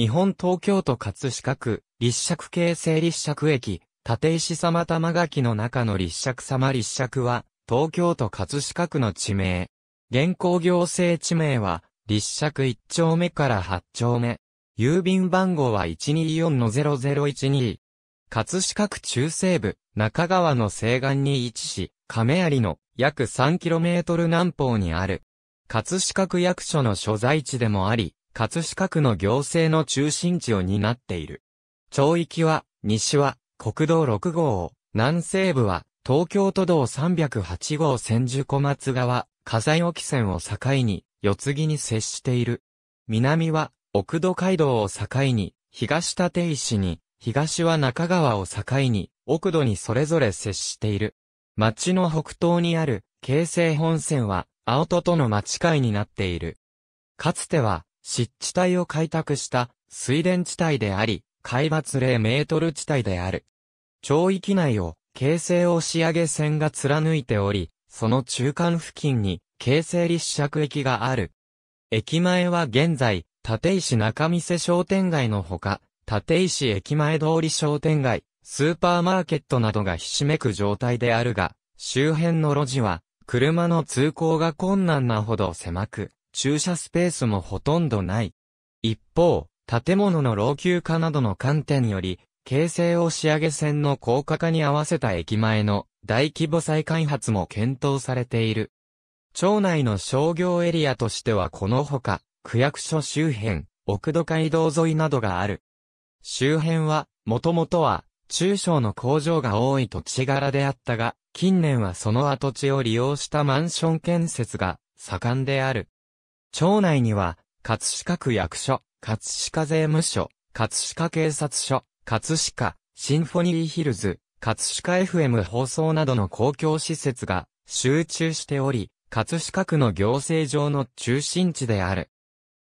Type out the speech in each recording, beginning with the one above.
日本東京都葛飾区、立石京成立石駅、立石様玉垣の中の立石様立石は、東京都葛飾区の地名。現行行政地名は、立石1丁目から8丁目。郵便番号は124-0012。葛飾区中西部、中川の西岸に位置し、亀有の約 3km 南方にある。葛飾区役所の所在地でもあり、葛飾区の行政の中心地を担っている。町域は、西は、国道6号を、南西部は、東京都道308号千住小松川、火西沖線を境に、四つ木に接している。南は、奥戸街道を境に、東立石に、東は中川を境に、奥戸にそれぞれ接している。町の北東にある、京成本線は、青戸との町会になっている。かつては、湿地帯を開拓した水田地帯であり、海抜0メートル地帯である。町域内を、京成押上線が貫いており、その中間付近に、京成立石駅がある。駅前は現在、立石中世商店街のほか、立石駅前通り商店街、スーパーマーケットなどがひしめく状態であるが、周辺の路地は、車の通行が困難なほど狭く、駐車スペースもほとんどない。一方、建物の老朽化などの観点より、京成押上げ線の高架化に合わせた駅前の大規模再開発も検討されている。町内の商業エリアとしてはこのほか、区役所周辺、奥戸街道沿いなどがある。周辺は、もともとは、中小の工場が多い土地柄であったが、近年はその跡地を利用したマンション建設が盛んである。町内には、葛飾区役所、葛飾税務署、葛飾警察署、葛飾、シンフォニーヒルズ、葛飾 FM 放送などの公共施設が集中しており、葛飾区の行政上の中心地である。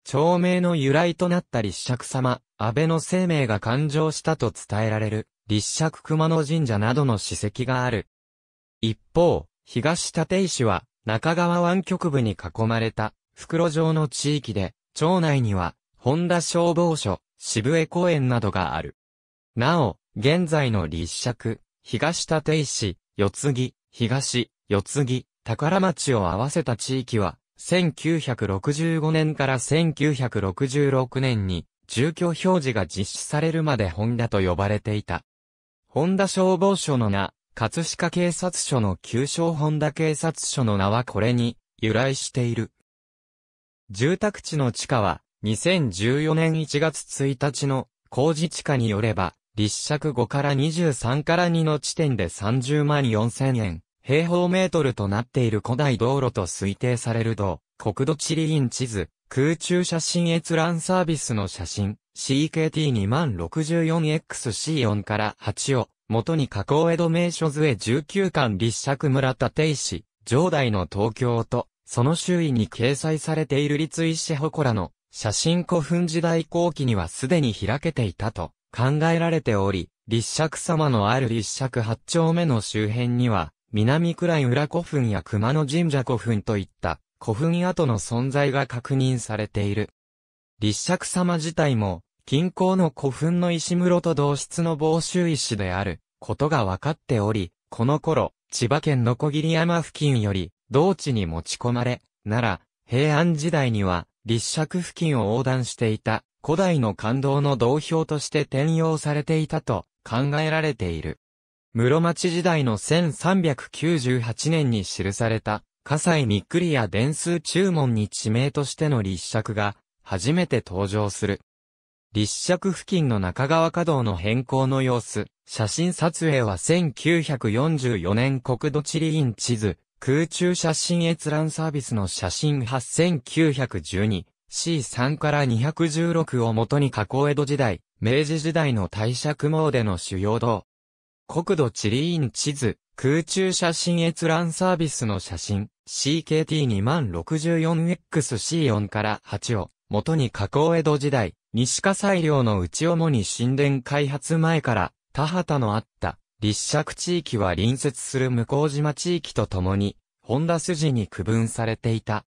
町名の由来となった立釈様、安倍の生命が誕生したと伝えられる、立釈熊野神社などの史跡がある。一方、東立石は、中川湾局部に囲まれた袋状の地域で、町内には、本田消防署、渋江公園などがある。なお、現在の立石、東立石、四次、木、東、四次、木、宝町を合わせた地域は、1965年から1966年に、住居表示が実施されるまでホンダと呼ばれていた。ホンダ消防署の名、葛飾警察署の旧称ホンダ警察署の名はこれに由来している。住宅地の地価は、2014年1月1日の工事地価によれば、立尺5から23から2の地点で30万4000円、平方メートルとなっている古代道路と推定されると、国土地理院地図、空中写真閲覧サービスの写真、CKT2064XC4 から8を、元に加工江戸名所図へ19巻立尺村立石、上代の東京と、その周囲に掲載されている立石祠の写真古墳時代後期にはすでに開けていたと考えられており、立石様のある立石八丁目の周辺には、南倉浦古墳や熊野神社古墳といった古墳跡の存在が確認されている。立石様自体も、近郊の古墳の石室と同室の房州石であることが分かっており、この頃、千葉県の小り山付近より、同地に持ち込まれ、奈良、平安時代には、立尺付近を横断していた、古代の感動の道標として転用されていたと考えられている。室町時代の1398年に記された、葛西みっくりや伝数注文に地名としての立尺が、初めて登場する。立尺付近の中川稼働の変更の様子、写真撮影は1944年国土地理院地図、空中写真閲覧サービスの写真 8912C3 から216をもとに加工江戸時代、明治時代の大尺詣での主要道。国土地理院地図、空中写真閲覧サービスの写真 CKT2064XC4 から8を、元に加工江戸時代、西葛西領の内主に神殿開発前から、田畑のあった、立石地域は隣接する向島地域とともに、本田筋に区分されていた。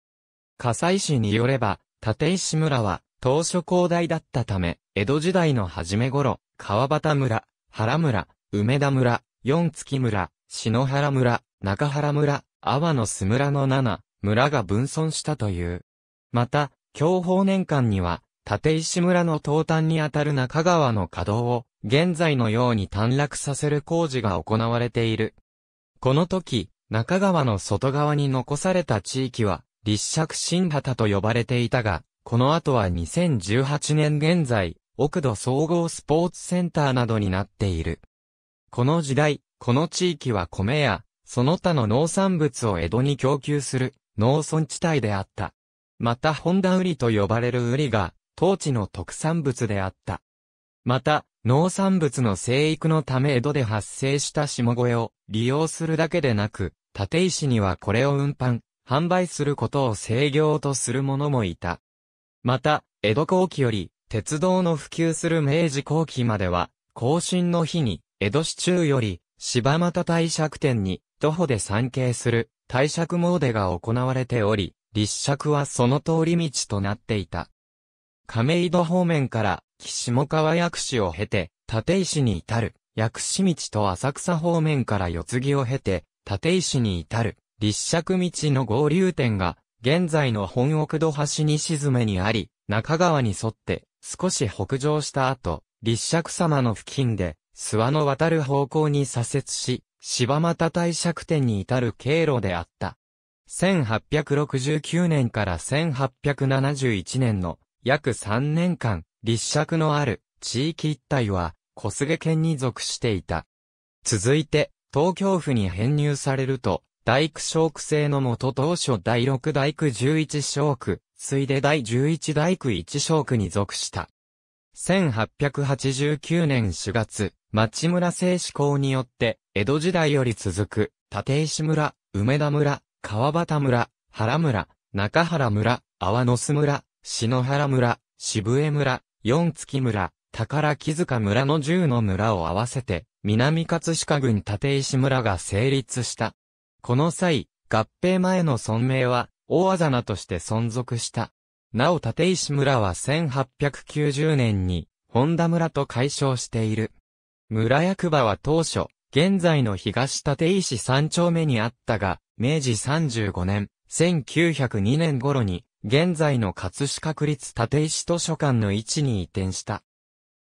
笠井市によれば、立石村は、当初広大だったため、江戸時代の初め頃、川端村、原村、梅田村、四月村、篠原村、中原村、阿波の巣村の7、村が分村したという。また、享保年間には、立石村の東端にあたる中川の稼働を、現在のように短絡させる工事が行われている。この時、中川の外側に残された地域は、立石新旗と呼ばれていたが、この後は2018年現在、奥土総合スポーツセンターなどになっている。この時代、この地域は米や、その他の農産物を江戸に供給する農村地帯であった。また本田売りと呼ばれる売りが、当地の特産物であった。また、農産物の生育のため江戸で発生した下越を利用するだけでなく、立石にはこれを運搬、販売することを制御とする者もいた。また、江戸後期より、鉄道の普及する明治後期までは、更新の日に、江戸市中より、柴又大釈店に、徒歩で参詣する、大釈詣が行われており、立釈はその通り道となっていた。亀戸方面から、岸下川薬師を経て、立石に至る、薬師道と浅草方面から四ツ木を経て、立石に至る、立石道の合流点が、現在の本奥戸橋沈めにあり、中川に沿って、少し北上した後、立石様の付近で、諏訪の渡る方向に左折し、柴又大石店に至る経路であった。1869年から1871年の約3年間、立尺のある地域一帯は小菅県に属していた。続いて、東京府に編入されると、大工小区制のもと当初第6大工11小区、ついで第11大工1小区に属した。1889年4月、町村制施行によって、江戸時代より続く、立石村、梅田村、川端村、原村、中原村、阿波野巣村、篠原村、渋江村、四月村、宝木塚村の10の村を合わせて、南葛飾郡立石村が成立した。この際、合併前の村名は、大あざなとして存続した。なお立石村は1890年に、本田村と解消している。村役場は当初、現在の東立石三丁目にあったが、明治35年、1902年頃に、現在の葛飾区立立石図書館の位置に移転した。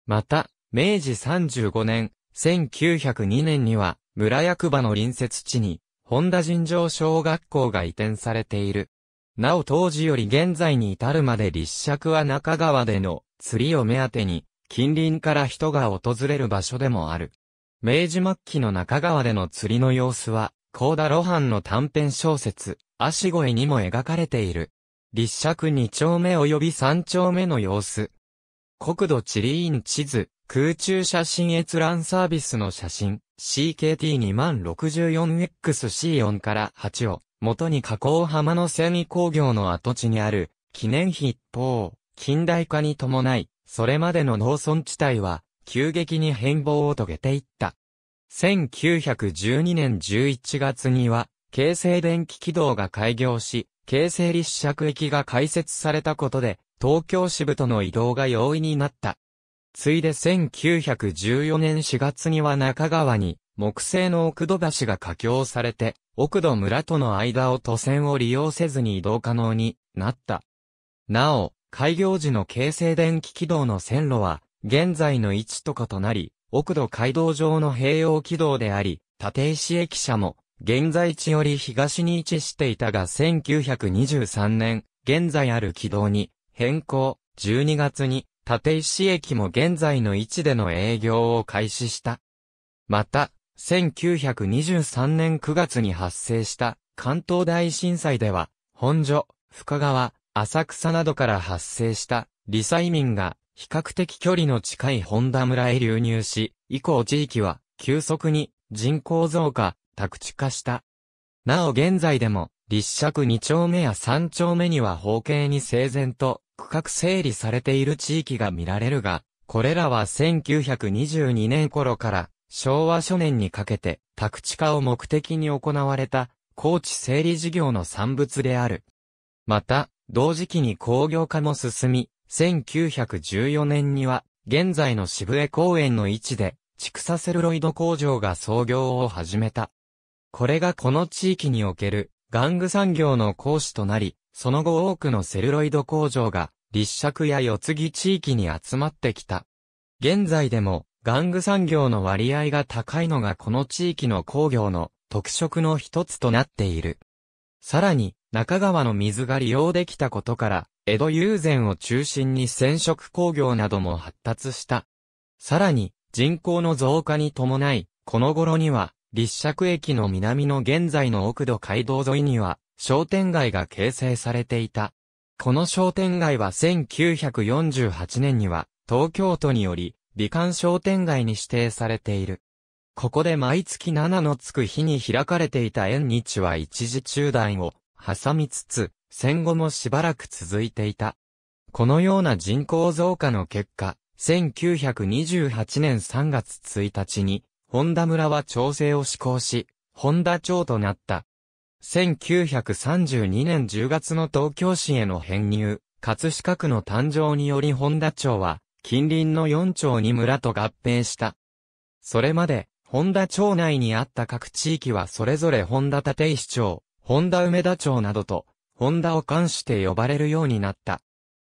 また、明治35年、1902年には、村役場の隣接地に、本田尋常小学校が移転されている。なお当時より現在に至るまで立尺は中川での釣りを目当てに、近隣から人が訪れる場所でもある。明治末期の中川での釣りの様子は、高田露伴の短編小説、足越にも描かれている。立尺二丁目及び三丁目の様子。国土地理院地図、空中写真閲覧サービスの写真、CKT2064XC4 から8を、元に加工浜の繊維工業の跡地にある、記念碑一方、近代化に伴い、それまでの農村地帯は、急激に変貌を遂げていった。1912年11月には、京成電気軌道が開業し、京成立石駅が開設されたことで、東京支部との移動が容易になった。ついで1914年4月には中川に、木製の奥戸橋が架橋されて、奥戸村との間を都線を利用せずに移動可能になった。なお、開業時の京成電気軌道の線路は、現在の位置と異なり、奥戸街道上の併用軌道であり、立石駅舎も、現在地より東に位置していたが1923年、現在ある軌道に変更、12月に立石駅も現在の位置での営業を開始した。また、1923年9月に発生した関東大震災では、本所、深川、浅草などから発生したリイミ民が比較的距離の近い本田村へ流入し、以降地域は急速に人口増加、宅地化した。なお現在でも、立尺二丁目や三丁目には方形に整然と区画整理されている地域が見られるが、これらは1922年頃から昭和初年にかけて宅地化を目的に行われた高地整理事業の産物である。また、同時期に工業化も進み、1914年には現在の渋江公園の位置で畜産セルロイド工場が創業を始めた。これがこの地域における玩具産業の講師となり、その後多くのセルロイド工場が立石や四木地域に集まってきた。現在でも玩具産業の割合が高いのがこの地域の工業の特色の一つとなっている。さらに、中川の水が利用できたことから、江戸友禅を中心に染色工業なども発達した。さらに、人口の増加に伴い、この頃には、立石駅の南の現在の奥戸街道沿いには、商店街が形成されていた。この商店街は1948年には、東京都により、美観商店街に指定されている。ここで毎月7のつく日に開かれていた縁日は一時中断を挟みつつ、戦後もしばらく続いていた。このような人口増加の結果、1928年3月1日に本田村は調整を施行し、本田町となった。1932年10月の東京市への編入、葛飾区の誕生により本田町は、近隣の4町に村と合併した。それまで、本田町内にあった各地域はそれぞれ本田立石町、本田梅田町などと、本田を冠して呼ばれるようになった。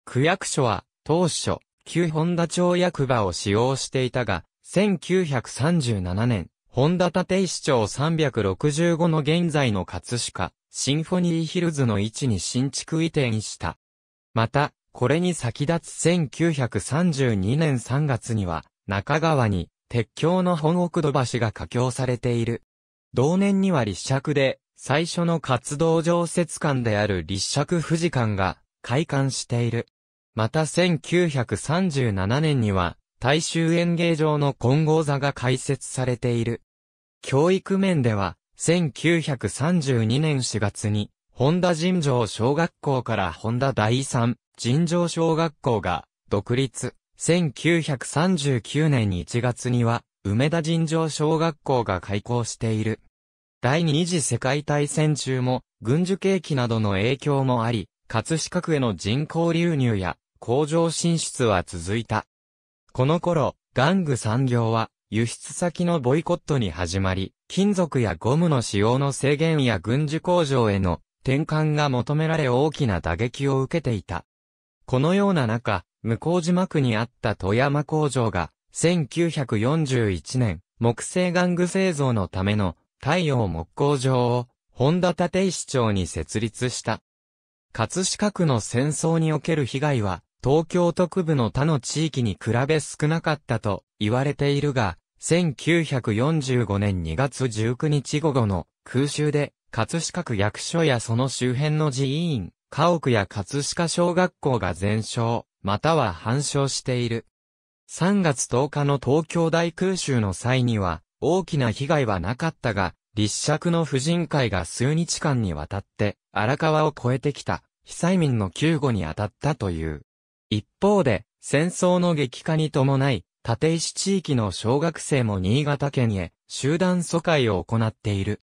区役所は、当初、旧本田町役場を使用していたが、1937年、本田立石町365の現在の葛飾、シンフォニーヒルズの位置に新築移転した。また、これに先立つ1932年3月には、中川に、鉄橋の本奥戸橋が架橋されている。同年には立石で、最初の活動常設館である立石富士館が、開館している。また1937年には、大衆演芸場の混合座が開設されている。教育面では、1932年4月に、本田尋常小学校から本田第三尋常小学校が独立。1939年1月には、梅田尋常小学校が開校している。第二次世界大戦中も、軍需景気などの影響もあり、葛飾区への人口流入や、工場進出は続いた。この頃、玩具産業は、輸出先のボイコットに始まり、金属やゴムの使用の制限や軍事工場への転換が求められ大きな打撃を受けていた。このような中、向島区にあった富山工場が、1941年、木製玩具製造のための太陽木工場を、本田立石町に設立した。葛飾区の戦争における被害は、東京都区部の他の地域に比べ少なかったと言われているが、1945年2月19日午後の空襲で、葛飾区役所やその周辺の寺院、家屋や葛飾小学校が全焼、または半焼している。3月10日の東京大空襲の際には、大きな被害はなかったが、立尺の婦人会が数日間にわたって、荒川を越えてきた、被災民の救護に当たったという。一方で、戦争の激化に伴い、立石地域の小学生も新潟県へ集団疎開を行っている。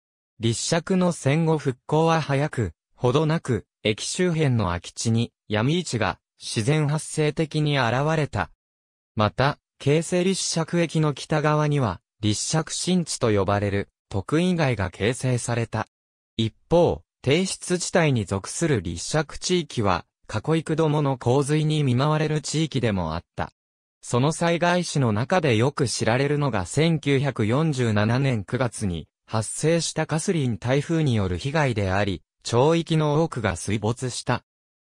立石の戦後復興は早く、ほどなく、駅周辺の空き地に闇市が自然発生的に現れた。また、京成立石駅の北側には、立石新地と呼ばれる、特異街が形成された。一方、帝室地帯に属する立石地域は、去幾度もの洪水に見舞われる地域でもあった。その災害史の中でよく知られるのが1947年9月に発生したカスリン台風による被害であり、町域の多くが水没した。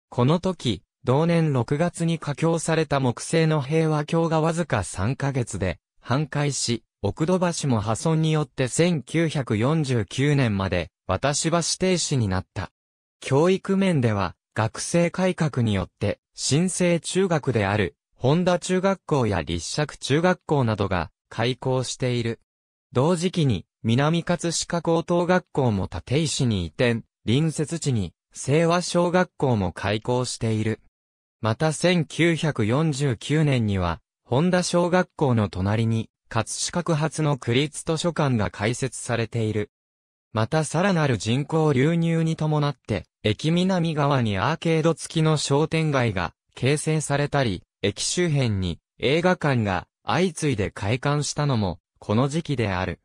この時、同年6月に架橋された木製の平和橋がわずか3ヶ月で半壊し、奥戸橋も破損によって1949年まで渡し橋停止になった。教育面では、学生改革によって、新生中学である、本田中学校や立石中学校などが開校している。同時期に、南葛飾高等学校も立石に移転、隣接地に、清和小学校も開校している。また1949年には、本田小学校の隣に、葛飾区発の区立図書館が開設されている。またさらなる人口流入に伴って、駅南側にアーケード付きの商店街が形成されたり、駅周辺に映画館が相次いで開館したのも、この時期である。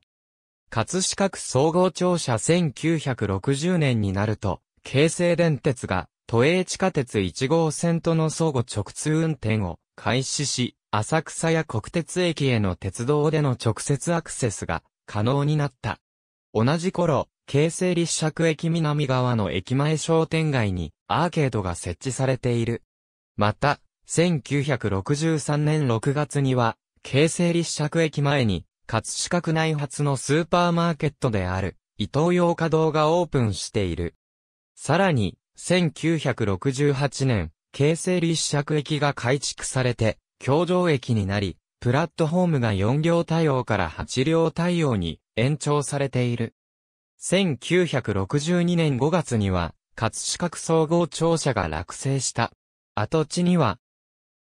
葛飾区総合庁舎1960年になると、京成電鉄が都営地下鉄1号線との相互直通運転を開始し、浅草や国鉄駅への鉄道での直接アクセスが可能になった。同じ頃、京成立石駅南側の駅前商店街にアーケードが設置されている。また、1963年6月には、京成立石駅前に、葛飾区内発のスーパーマーケットである、伊東洋華堂がオープンしている。さらに、1968年、京成立石駅が改築されて、京城駅になり、プラットホームが4両対応から8両対応に延長されている。1962年5月には、葛飾区総合庁舎が落成した。跡地には、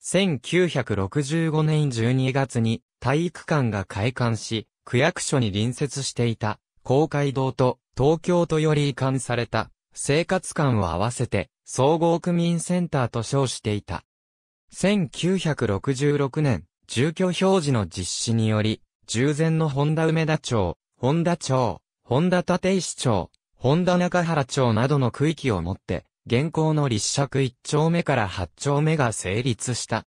1965年12月に体育館が開館し、区役所に隣接していた、公会堂と東京都より移管された、生活館を合わせて、総合区民センターと称していた。1966年、住居表示の実施により、従前の本田梅田町、本田町、本田立石町、本田中原町などの区域をもって、現行の立尺1丁目から8丁目が成立した。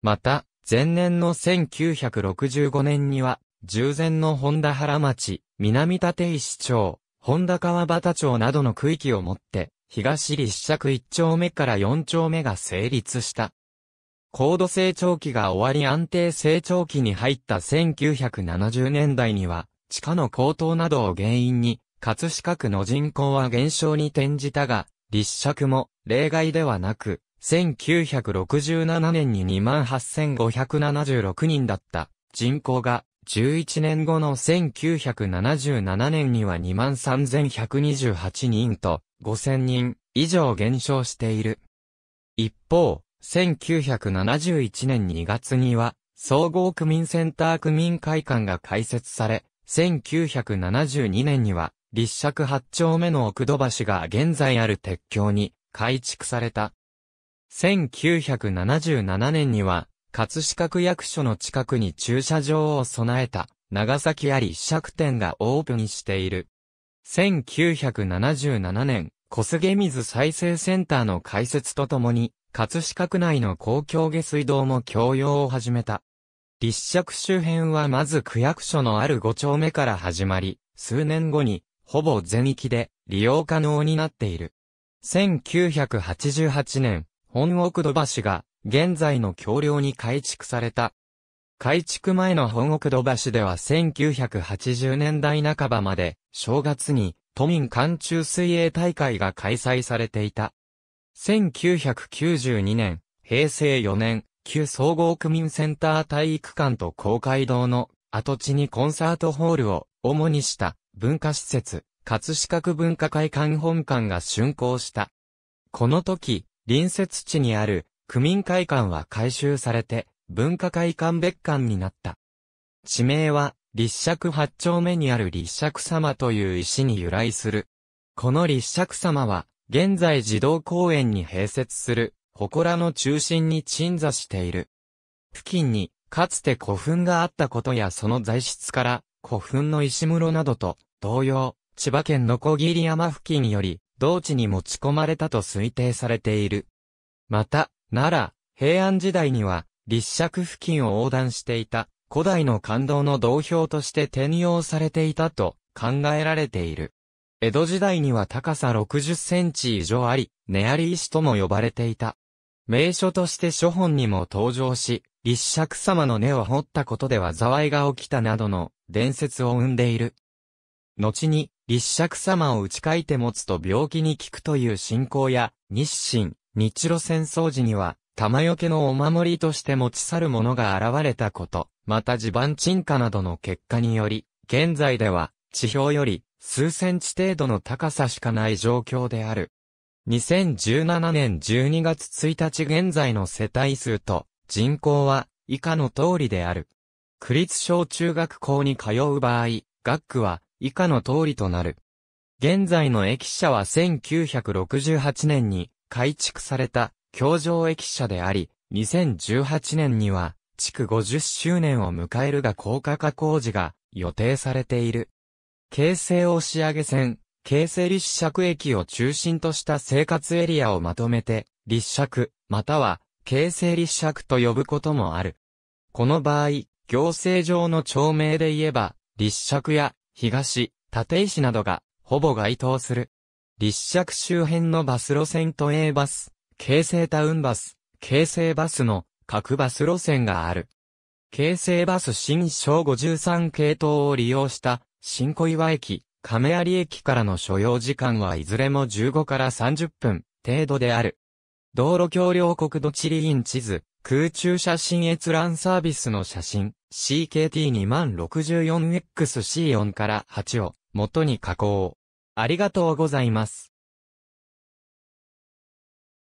また、前年の1965年には、従前の本田原町、南立石町、本田川端町などの区域をもって、東立尺1丁目から4丁目が成立した。高度成長期が終わり安定成長期に入った1970年代には、地価の高騰などを原因に、葛飾区の人口は減少に転じたが、立尺も例外ではなく、1967年に28,576人だった人口が、11年後の1977年には23,128人と5,000人以上減少している。一方、1971年2月には、総合区民センター区民会館が開設され、1972年には、立尺八丁目の奥戸橋が現在ある鉄橋に改築された。1977年には、葛飾区役所の近くに駐車場を備えた、長崎あり石店がオープンしている。1977年、小菅水再生センターの開設とともに、葛飾区内の公共下水道も共用を始めた。立石周辺はまず区役所のある5丁目から始まり、数年後に、ほぼ全域で利用可能になっている。1988年、本奥戸橋が、現在の橋梁に改築された。改築前の本奥戸橋では1980年代半ばまで、正月に都民間中水泳大会が開催されていた。1992年、平成4年、旧総合区民センター体育館と公会堂の跡地にコンサートホールを主にした文化施設、葛飾区文化会館本館が竣工した。この時、隣接地にある区民会館は改修されて文化会館別館になった。地名は立石八丁目にある立石様という石に由来する。この立石様は現在児童公園に併設する祠の中心に鎮座している。付近に、かつて古墳があったことやその材質から、古墳の石室などと、同様、千葉県の小切山付近より、同地に持ち込まれたと推定されている。また、奈良、平安時代には、立石付近を横断していた、古代の感動の道標として転用されていたと考えられている。江戸時代には高さ60センチ以上あり、ネアリ石とも呼ばれていた。名所として諸本にも登場し、立石様の根を掘ったことでは災いが起きたなどの伝説を生んでいる。後に、立石様を打ち書いて持つと病気に効くという信仰や、日清、日露戦争時には、玉よけのお守りとして持ち去る者が現れたこと、また地盤沈下などの結果により、現在では、地表より、数センチ程度の高さしかない状況である。2017年12月1日現在の世帯数と人口は以下の通りである。区立小中学校に通う場合、学区は以下の通りとなる。現在の駅舎は1968年に改築された京城駅舎であり、2018年には築50周年を迎えるが高架化工事が予定されている。京成押上線、京成立石駅を中心とした生活エリアをまとめて、立石、または、京成立石と呼ぶこともある。この場合、行政上の町名で言えば、立石や、東、立石などが、ほぼ該当する。立石周辺のバス路線と A バス、京成タウンバス、京成バスの各バス路線がある。京成バス新小53系統を利用した新小岩駅、亀有駅からの所要時間はいずれも15から30分程度である。道路橋梁国土地理院地図、空中写真閲覧サービスの写真、CKT2064XC4 から8を元に加工。ありがとうございます。